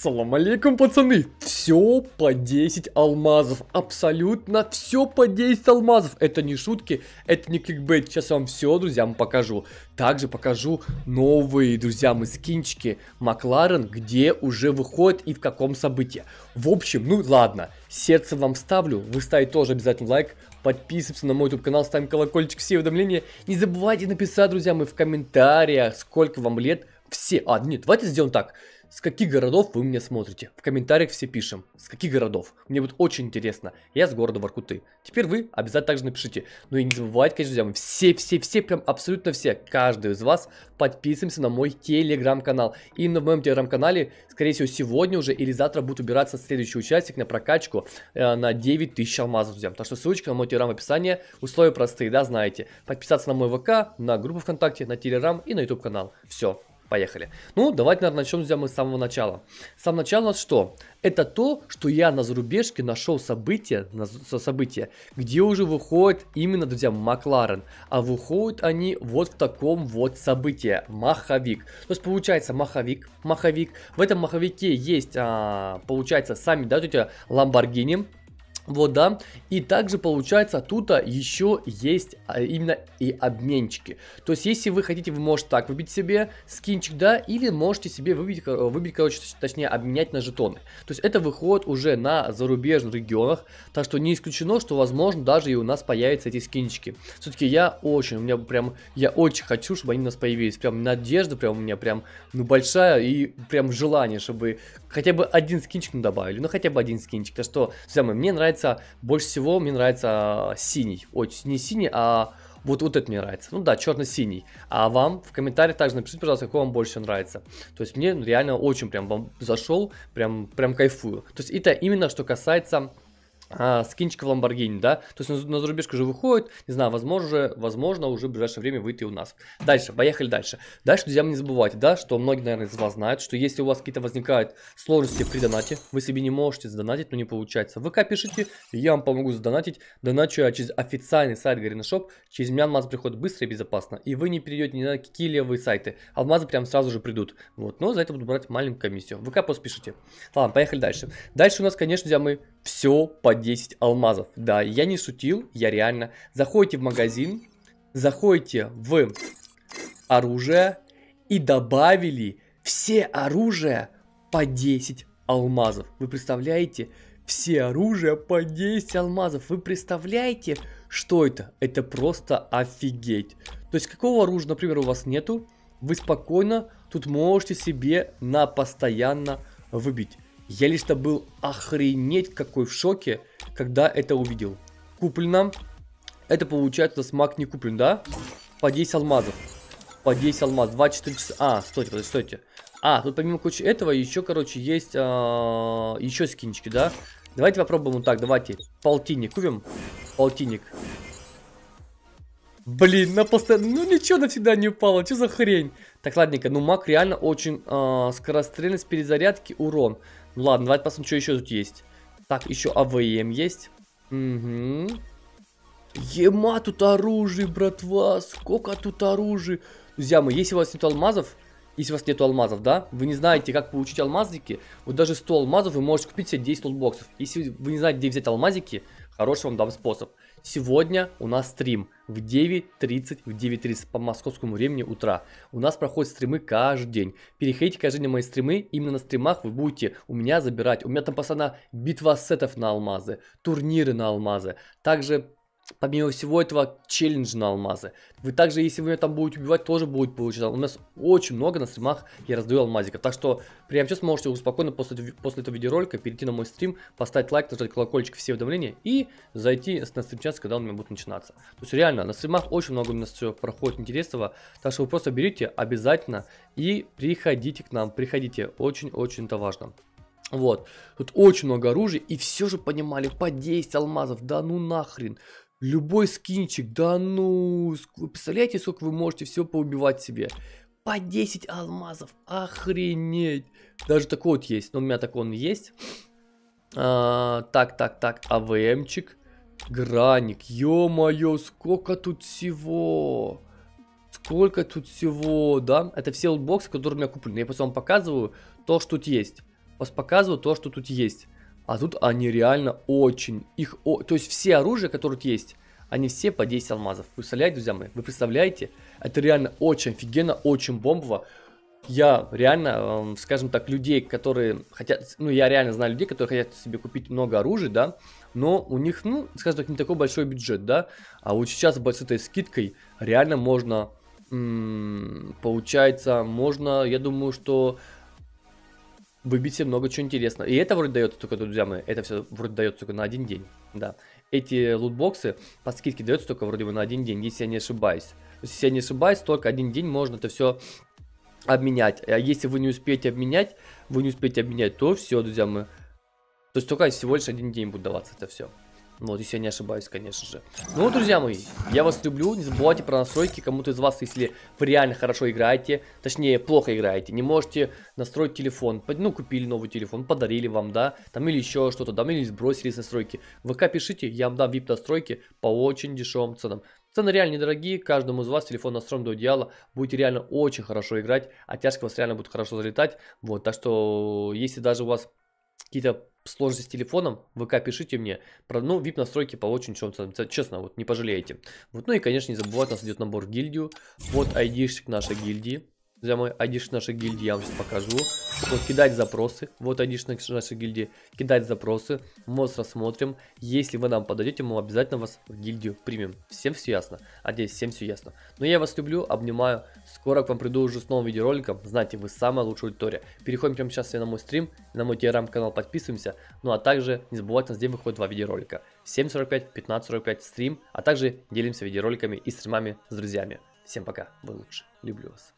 Салам алейкум, пацаны! Все по 10 алмазов. Абсолютно все по 10 алмазов. Это не шутки, это не кликбейт. Сейчас я вам все, друзьям, покажу. Также покажу новые, друзья, мы скинчики Макларен, где уже выходит и в каком событии. В общем, ну ладно, сердце вам ставлю. Вы ставите тоже обязательно лайк. Подписывайтесь на мой YouTube канал, ставим колокольчик, все уведомления. Не забывайте написать, друзья, мы в комментариях, сколько вам лет. Все, а, нет, давайте сделаем так. С каких городов вы меня смотрите? В комментариях все пишем. С каких городов? Мне будет очень интересно. Я с города Воркуты. Теперь вы обязательно также напишите. Ну и не забывайте, конечно, друзья, мы все-все-все, прям абсолютно все, каждый из вас подписываемся на мой телеграм-канал. И на моем телеграм-канале, скорее всего, сегодня уже или завтра будет убираться следующий участник на прокачку э, на 9000 алмазов, друзья. Так что ссылочка на мой телеграм в описании. Условия простые, да, знаете. Подписаться на мой ВК, на группу ВКонтакте, на телеграм и на YouTube канал. Все. Поехали. Ну, давайте, наверное, начнем, с самого начала. С самого начала нас что? Это то, что я на зарубежке нашел событие, на, событие, где уже выходит именно, друзья, Макларен. А выходят они вот в таком вот событии, маховик. То есть, получается, маховик, маховик. В этом маховике есть, а, получается, сами, да, тетя Ламборгини, вот, да. И также получается, тут еще есть а именно и обменчики. То есть, если вы хотите, вы можете так выбить себе скинчик, да, или можете себе выбить, э, выбить короче, точнее, обменять на жетоны. То есть, это выходит уже на зарубежных регионах, так что не исключено, что, возможно, даже и у нас появятся эти скинчики. Все-таки я очень, у меня прям, я очень хочу, чтобы они у нас появились. Прям надежда прям у меня прям, ну, большая и прям желание, чтобы хотя бы один скинчик ну, добавили. Ну, хотя бы один скинчик. Так что, самое, мне нравится нравится, больше всего мне нравится а, синий. Ой, не синий, а вот, вот это мне нравится. Ну да, черно-синий. А вам в комментариях также напишите, пожалуйста, какой вам больше нравится. То есть мне реально очень прям вам зашел, прям, прям кайфую. То есть это именно что касается а, в Lamborghini, да, то есть на, зарубежку уже выходит, не знаю, возможно, возможно уже в ближайшее время выйти у нас. Дальше, поехали дальше. Дальше, друзья, не забывайте, да, что многие, наверное, из вас знают, что если у вас какие-то возникают сложности при донате, вы себе не можете задонатить, но ну, не получается. ВК пишите, я вам помогу задонатить, доначу я через официальный сайт Гарина через меня алмазы приходят быстро и безопасно, и вы не перейдете ни на какие левые сайты, алмазы прям сразу же придут, вот, но за это буду брать маленькую комиссию. ВК просто пишите. Ладно, поехали дальше. Дальше у нас, конечно, друзья, мы все по 10 алмазов. Да, я не сутил, я реально. Заходите в магазин, заходите в оружие и добавили все оружия по 10 алмазов. Вы представляете? Все оружия по 10 алмазов. Вы представляете, что это? Это просто офигеть. То есть, какого оружия, например, у вас нету, вы спокойно тут можете себе на постоянно выбить. Я лично был охренеть какой в шоке, когда это увидел. Куплено. Это получается смак не куплен, да? По 10 алмазов. По 10 алмазов. 24 часа. А, стойте, подожди, стойте. А, тут помимо кучи этого еще, короче, есть а, еще скинчики, да? Давайте попробуем вот так, давайте. Полтинник купим. Полтинник. Блин, на постоянно... Ну ничего навсегда не упало, что за хрень? Так, ладненько, ну маг реально очень а, скорострельность перезарядки, урон. Ну ладно, давайте посмотрим, что еще тут есть. Так, еще АВМ есть. Угу. Ема тут оружие, братва. Сколько тут оружия. Друзья мои, если у вас нет алмазов, если у вас нет алмазов, да, вы не знаете, как получить алмазики, вот даже 100 алмазов вы можете купить себе 10 лотбоксов. Если вы не знаете, где взять алмазики, хороший вам дам способ. Сегодня у нас стрим в 9.30, в 9.30 по московскому времени утра. У нас проходят стримы каждый день. Переходите каждый день на мои стримы. Именно на стримах вы будете у меня забирать. У меня там постоянно битва сетов на алмазы, турниры на алмазы. Также Помимо всего этого, челлендж на алмазы. Вы также, если вы меня там будете убивать, тоже будет получать. У нас очень много на стримах я раздаю алмазиков. Так что прямо сейчас можете спокойно после, после этого видеоролика перейти на мой стрим, поставить лайк, нажать колокольчик, все уведомления и зайти на стрим час, когда он у меня будет начинаться. То есть реально, на стримах очень много у нас все проходит интересного. Так что вы просто берите обязательно и приходите к нам, приходите. Очень-очень это важно. Вот, тут очень много оружия, и все же понимали, по 10 алмазов, да ну нахрен, Любой скинчик, да ну, вы представляете, сколько вы можете все поубивать себе? По 10 алмазов, охренеть. Даже такой вот есть, но у меня такой он есть. А, так, так, так, АВМчик. Граник, ё-моё, сколько тут всего. Сколько тут всего, да? Это все лутбоксы, которые у меня куплены. Я просто вам показываю то, что тут есть. Вас показываю то, что тут есть. А тут они реально очень, их, о... то есть все оружие, которые тут есть, они все по 10 алмазов. Вы представляете, друзья мои, вы представляете? Это реально очень офигенно, очень бомбово. Я реально, эм, скажем так, людей, которые хотят, ну я реально знаю людей, которые хотят себе купить много оружия, да, но у них, ну, скажем так, не такой большой бюджет, да, а вот сейчас с этой скидкой реально можно, м -м, получается, можно, я думаю, что выбить себе много чего интересного. И это вроде дается только, друзья мои, это все вроде дается только на один день, да. Эти лутбоксы по скидке даются только вроде бы на один день, если я не ошибаюсь. То есть, если я не ошибаюсь, только один день можно это все обменять. А если вы не успеете обменять, вы не успеете обменять, то все, друзья мои. То есть только всего лишь один день будет даваться это все. Ну, вот, если я не ошибаюсь, конечно же. Ну, вот, друзья мои, я вас люблю. Не забывайте про настройки. Кому-то из вас, если вы реально хорошо играете, точнее, плохо играете, не можете настроить телефон. Ну, купили новый телефон, подарили вам, да, там или еще что-то, там или сбросили с настройки. ВК пишите, я вам дам VIP настройки по очень дешевым ценам. Цены реально недорогие, каждому из вас телефон настроен до идеала, будете реально очень хорошо играть, оттяжка а вас реально будет хорошо залетать, вот, так что, если даже у вас какие-то сложности с телефоном, ВК пишите мне. Про, ну, VIP настройки по очень чем-то. Честно, вот не пожалеете. Вот, ну и, конечно, не забывайте, у нас идет набор в гильдию. Вот айдишник нашей гильдии. Друзья мои, айдиш нашей гильдии я вам сейчас покажу. Вот кидать запросы. Вот айдиш нашей гильдии. Кидать запросы. Мы вас рассмотрим. Если вы нам подойдете, мы обязательно вас в гильдию примем. Всем все ясно? Надеюсь, всем все ясно. Но я вас люблю, обнимаю. Скоро к вам приду уже с новым видеороликом. Знаете, вы самая лучшая аудитория. Переходим прямо сейчас на мой стрим, на мой телеграм-канал подписываемся. Ну а также не забывайте, у нас день выходит два видеоролика. 7.45, 15.45 стрим. А также делимся видеороликами и стримами с друзьями. Всем пока, вы лучше. Люблю вас.